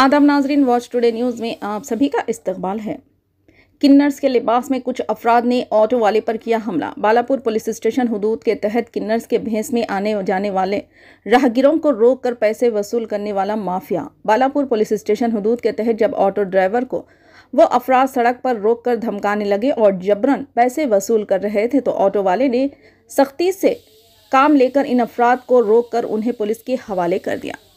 आदाब नाजरीन watch today news में आप सभी का इस्तकबाल है किन्नर्स के लिबास में कुछ अफराद ने ऑटो वाले पर किया हमला बालापुर पुलिस स्टेशन हदूद के तहत किन्नर्स के भैंस में आने जाने वाले राहगीरों को रोक कर पैसे वसूल करने वाला माफिया बालापुर पुलिस स्टेशन हदूद के तहत जब ऑटो ड्राइवर को वो अफराद सड़क पर रोक कर धमकाने लगे और जबरन पैसे वसूल कर रहे थे तो ऑटो वाले ने सख्ती से काम लेकर इन अफराद को रोक कर उन्हें पुलिस के हवाले कर दिया